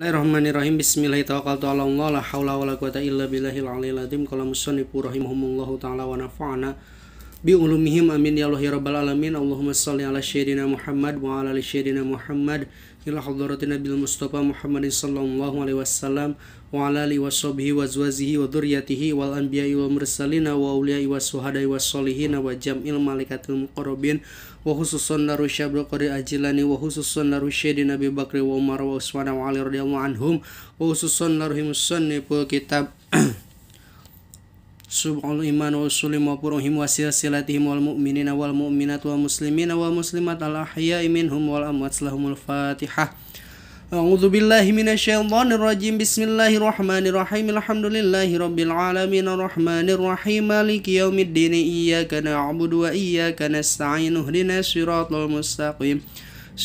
Bismillahirrahmanirrahim. Bismillahirrahmanirrahim. La haula wala quwata illa billahil aliyil azim. Qala musannif rahimahumullahu taala wa bi ulumihim amin ya Allah ya rabbal alamin Allahumma salli ala sayyidina Muhammad wa ala ali sayyidina Muhammad ila hadratin nabil mustafa Muhammadin sallallahu alaihi wasallam wa ala ali washabihi wa azwajihi wa dzurriyyatihi wal anbiya'i wal mursalin wa auliya'i was suhada'i was solihin wa jam'il malaikatil muqarrabin wa khususun naru syabra ajilani wa khususun naru sayyidina Bakri wa Umar wa Utsman wa Ali radhiyallahu anhum wa khususun naru himusan kitab سبع الإيمان وأصول وفروعهم وسلسلتهم والمؤمنين والمؤمنات والمسلمين والمسلمات الأحياء منهم والأموات لهم الفاتحة أعوذ بالله من الشيطان الرجيم بسم الله الرحمن الرحيم الحمد لله رب العالمين الرحمن الرحيم مالك يوم الدين إياك نعبد وإياك نستعين اهدنا الصراط المستقيم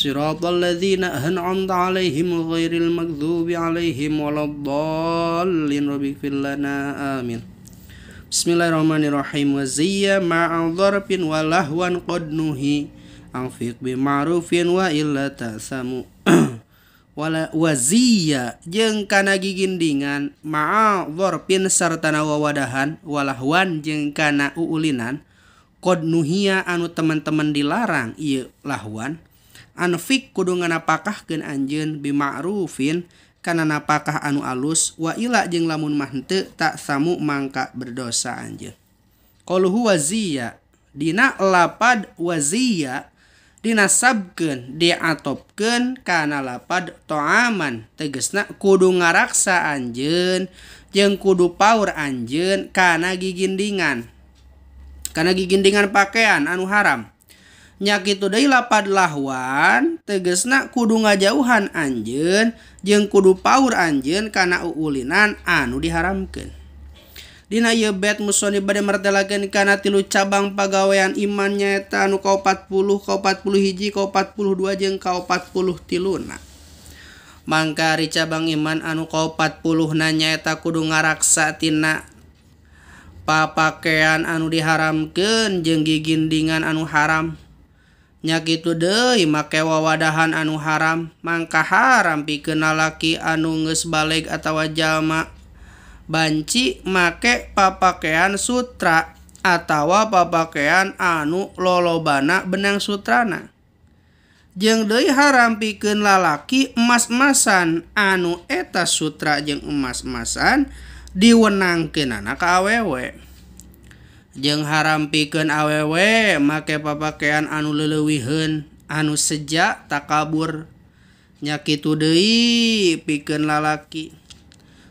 صراط الذين أنعمت عليهم غير المكذوب عليهم ولا الضالين رب اغفر لنا آمين Bismillahirrahmanirrahim wa ziyya ma'adharfin wa lahwan qad nuhi anfiq bi ma'rufin wa illa tasamu wala wazia jeng kana gigindingan ma'a serta sarta wawadahan walahwan jeng kana uulinan kod nuhia anu teman-teman dilarang iya lahwan anfik kudu nganapakahkeun anjeun bima'rufin oke na apakah anu alus waila jeng lamun mahte tak tamu mangkak berdosa Anj kalau wazia Dinak lapad wazia di sabken diatopken karena lapad toaman tegesnak kudu ngaraksa anjen jeng kudu power Anjenkana giginan karena giginan pakaian anu haram gitu Depatlahwan tegesnak kudu ngajauhan anjen jeng kudu pau anjen karena ulinan anu diharamkan Dina muoni karena tilu cabang pagaweian imannyaetau kau 40 kau 40 hiji kau 42 jengkau 40 tiluna mangri cabang iman anu kau 40 nanyaeta kudu ngaraksa Ti paan anu diharamkan jenggigindingan anu haramkan oke gitu Dei makewa wadahan anu haram Mangka haram pikenalaki anu nges balik atautawa jamak banci make papakean sutra atau peean anu lolobanak benang sutrana jeng Dei haram piken lalaki emas-masasan anu eta sutra jeung emas-emasan diwenangken anak kawewek oke haram piken awew make pepakean anu lelewihan anu sejak tak kabur nyaitu De piken lalaki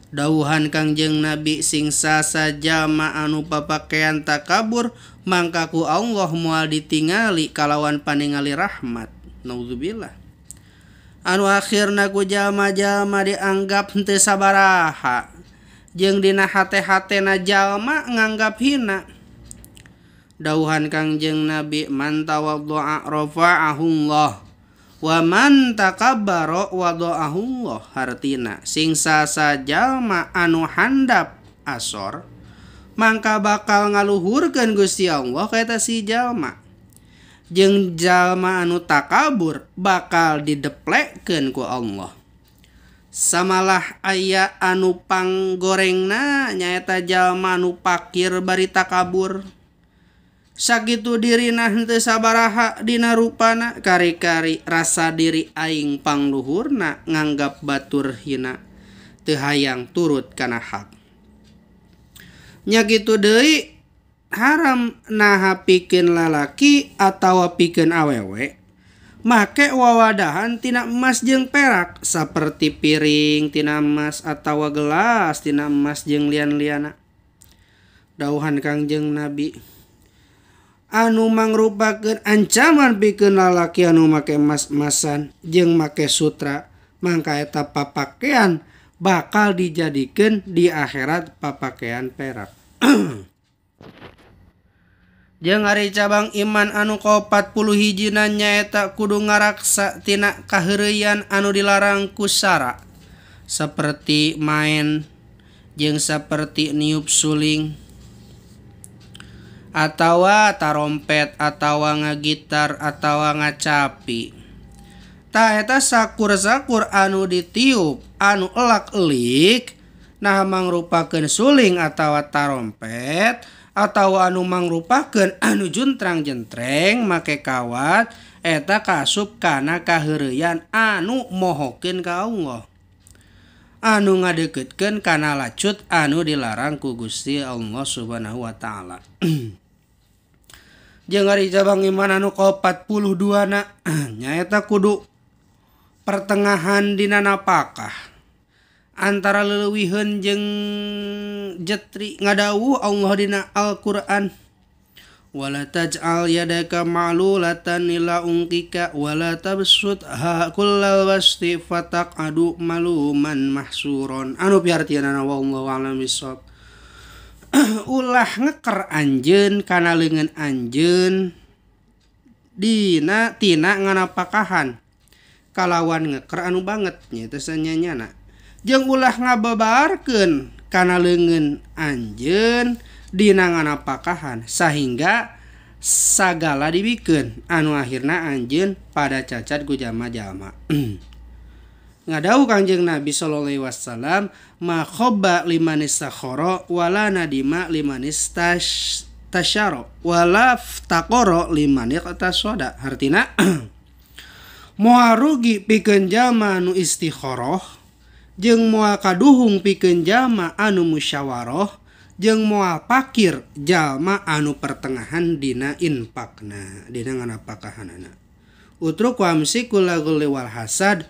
dauhan Kangjeng nabi singsasa jama anu paean tak kabur Maku Allah mual ditingali kalawan paningalirahhmat naudzubillah anu akhir nagu jama-jama dianggap nte saabaha jengdina hatna Jama nganggap hin Dawuhan kang jeng nabi manta wafa ahlah wata kabar wa ah Har singsasajallma anu handap asor Maka bakal ngaluhur gen Gu si Allah kata si jalma jengjallma anu takbur bakal dideplekken ku Allah Samlah aya anu pang gorengna nyaitajallmau pakkir berita kabur, segitu diri nah saabaha dirup kari-kari rasa diri aing pang luhurna nganggap Batur hina Tehaang turut karena haknya gitu Dewi haram naha pikin lalaki atautawa pikin awewek make wawadahantina emas jeng perak seperti piringtina emas atautawa gelastina emas jeng Lianliananadahuhan Kangjeng nabi Anu manggru bag ancaman dikenallaki anu make mas-masasan jeng make sutra Mangkaeta papaean bakal dijadikan di akhirat pepakean perak J hari cabang iman anu kau 40 hijjinannya tak kudu ngaraksatinakahian anu dilarang kusara seperti main jeng seperti niup sulling, atautawa taompet atautawa nga gitar atau ngacapi taeta sakur-sakur anu ditiup anu lalik na mangrupakken suling atautawa taompet atau anu mangruppaken anu junrang gentreng make kawat eta kasup kana kaheran anu mohokin kauoh anu ngadekketken kana lacut anu dilarang kugusti Allah subhanahu wa ta'ala jabang Iman anu q 42 anak nyaya tak kudu pertengahan dinan pakah antara leluwihan jeng jetri ngadawu Allahdina Alquran walataj yaadaka malu la nilaungka wala tabut wasak aduk maluman mah surron anu pitianwala misoka oke ulah ngeker anjen kana lengan anjundinatina nga pakhan kalawan ngeker anu bangetnya ituannyanyanak jeng ulah ngabebarkenkana legen anjen dinanganapa kahan sehingga sagala dibikin anuhir anjun pada cacat gujama-jama ngadau kanjeng Nabi Shallallahu Alaihi Wasallam makhoba limanista khoro wala nadima limanista tasyaro wala takoro limanik atas soda artinya moa rugi pikeun jalma anu istikhoroh jeung moa kaduhung pikeun jalma anu musyawaroh jeung moa pakir jalma anu pertengahan dina infakna dina nganapakan anak utruk wamsi kulagul lewal hasad